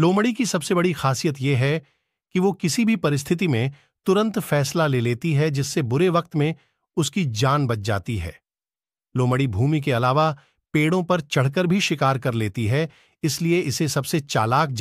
लोमड़ी की सबसे बड़ी खासियत यह है कि वो किसी भी परिस्थिति में तुरंत फैसला ले लेती है जिससे बुरे वक्त में उसकी जान बच जाती है लोमड़ी भूमि के अलावा पेड़ों पर चढ़कर भी शिकार कर लेती है इसलिए इसे सबसे चालाक